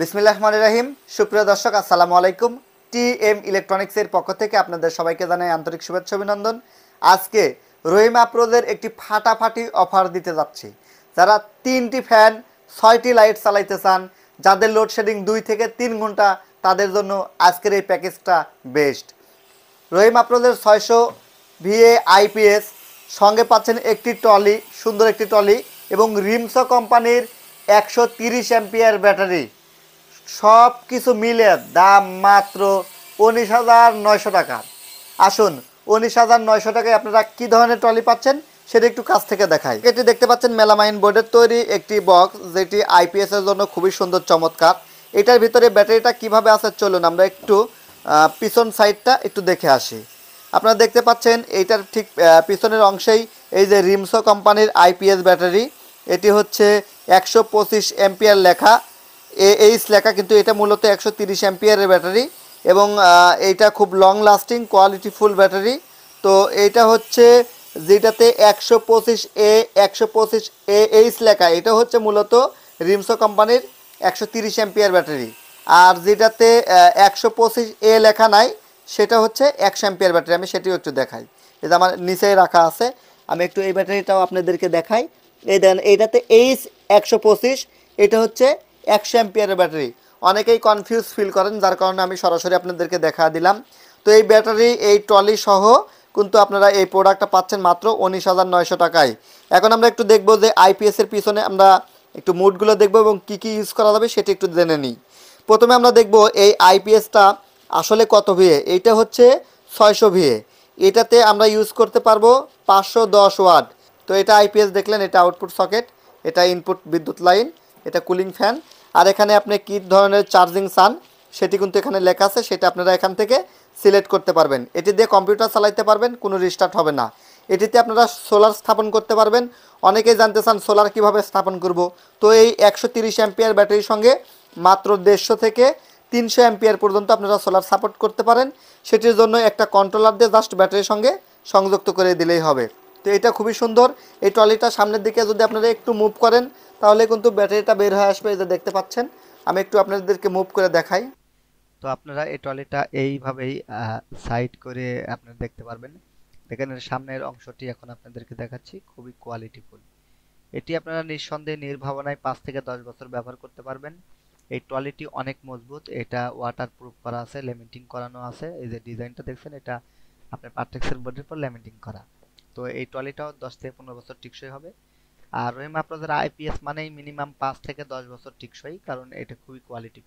বিসমিল্লাহ রহমান রাহিম সুপ্রিয় দর্শক আসসালামু আলাইকুম টি এম ইলেকট্রনিক্সের পক্ষ থেকে আপনাদের সবাইকে জানাই আন্তরিক শুভেচ্ছা অভিনন্দন আজকে রহিম আপ্রোদের একটি ফাটাফাটি অফার দিতে যাচ্ছি যারা তিনটি ফ্যান ছয়টি লাইট চালাইতে চান যাদের লোডশেডিং দুই থেকে তিন ঘন্টা তাদের জন্য আজকের এই প্যাকেজটা বেস্ট রহিম আপ্রোদের ছয়শো ভিএ আইপিএস সঙ্গে পাচ্ছেন একটি ট্রলি সুন্দর একটি ট্রলি এবং রিমসো কোম্পানির একশো তিরিশ অ্যাম্পিয়ার ব্যাটারি সব কিছু মিলে দাম মাত্র উনিশ হাজার নয়শো টাকা আসুন উনিশ হাজার নয়শো টাকায় আপনারা কী ধরনের ট্রলি পাচ্ছেন সেটা একটু কাছ থেকে দেখায় এটি দেখতে পাচ্ছেন মেলামাইন বোর্ডের তৈরি একটি বক্স যেটি আইপিএসের জন্য খুবই সুন্দর চমৎকার এটার ভিতরে ব্যাটারিটা কিভাবে আছে চলুন আমরা একটু পিছন সাইডটা একটু দেখে আসি আপনারা দেখতে পাচ্ছেন এইটার ঠিক পিছনের অংশেই এই যে রিমসো কোম্পানির আইপিএস ব্যাটারি এটি হচ্ছে একশো পঁচিশ এমপিয়ার লেখা এইচ লেখা কিন্তু এটা মূলত একশো তিরিশ অ্যাম্পিয়ারের ব্যাটারি এবং এইটা খুব long lasting quality full battery তো এইটা হচ্ছে যেটাতে একশো পঁচিশ এ একশো পঁচিশ এ এইচ লেখা এটা হচ্ছে মূলত রিমসো কোম্পানির একশো তিরিশ অ্যাম্পিয়ার ব্যাটারি আর যেটাতে একশো পঁচিশ এ লেখা নাই সেটা হচ্ছে একশো অ্যাম্পিয়ার ব্যাটারি আমি সেটিও একটু দেখাই এটা আমার নিচেই রাখা আছে আমি একটু এই ব্যাটারিটাও আপনাদেরকে দেখাই এই দেন এইটাতে এইচ একশো পঁচিশ এটা হচ্ছে একশো অ্যাম্পিয়ারের ব্যাটারি অনেকেই কনফিউজ ফিল করেন যার কারণে আমি সরাসরি আপনাদেরকে দেখা দিলাম তো এই ব্যাটারি এই ট্রলি সহ কিন্তু আপনারা এই প্রোডাক্টটা পাচ্ছেন মাত্র উনিশ হাজার নয়শো টাকায় এখন আমরা একটু দেখব যে আইপিএসের পিছনে আমরা একটু মুডগুলো দেখব এবং কি কি ইউজ করা যাবে সেটি একটু জেনে নিই প্রথমে আমরা দেখব এই আইপিএসটা আসলে কত ভিএ এইটা হচ্ছে ছয়শো ভিএ এটাতে আমরা ইউজ করতে পারবো পাঁচশো দশ ওয়াট তো এটা আইপিএস দেখলেন এটা আউটপুট সকেট এটা ইনপুট বিদ্যুৎ লাইন এটা কুলিং ফ্যান আর এখানে আপনি কী ধরনের চার্জিং চান সেটি কিন্তু এখানে লেখা আছে সেটা আপনারা এখান থেকে সিলেক্ট করতে পারবেন এটি দিয়ে কম্পিউটার চালাইতে পারবেন কোনো রিস্টার্ট হবে না এটিতে আপনারা সোলার স্থাপন করতে পারবেন অনেকেই জানতে চান সোলার কিভাবে স্থাপন করব তো এই একশো তিরিশ অ্যাম্পিয়ার ব্যাটারির সঙ্গে মাত্র দেড়শো থেকে তিনশো অ্যাম্পিয়ার পর্যন্ত আপনারা সোলার সাপোর্ট করতে পারেন সেটির জন্য একটা কন্ট্রোলার দিয়ে জাস্ট ব্যাটারির সঙ্গে সংযুক্ত করে দিলেই হবে তো এটা খুবই সুন্দর এই ট্রলিটা সামনের দিকে যদি আপনারা একটু মুভ করেন তাহলে কিন্তু ব্যাটারিটা বের হয়ে আসবে এটা দেখতে পাচ্ছেন আমি একটু আপনাদেরকে মুভ করে দেখাই তো আপনারা এই ট্রলিটা এইভাবেই সাইড করে আপনারা দেখতে পারবেন দেখেন সামনের অংশটি এখন আপনাদেরকে দেখাচ্ছি খুবই কোয়ালিটিফুল এটি আপনারা নিঃসন্দেহে নির্ভাবনায় পাঁচ থেকে দশ বছর ব্যবহার করতে পারবেন এই ট্রলিটি অনেক মজবুত এটা ওয়াটার প্রুফ করা আছে লেমিটিং করানো আছে এই যে ডিজাইনটা দেখছেন এটা আপনার পার্টেক্সের বোর্ডের পর লেমিটিং করা তো এই ট্রলিটাও দশ থেকে পনেরো বছর টিকসই হবে আর ওএম আপনাদের আইপিএস মানেই মিনিমাম পাঁচ থেকে দশ বছর টিকসই কারণ এটা খুবই কোয়ালিটি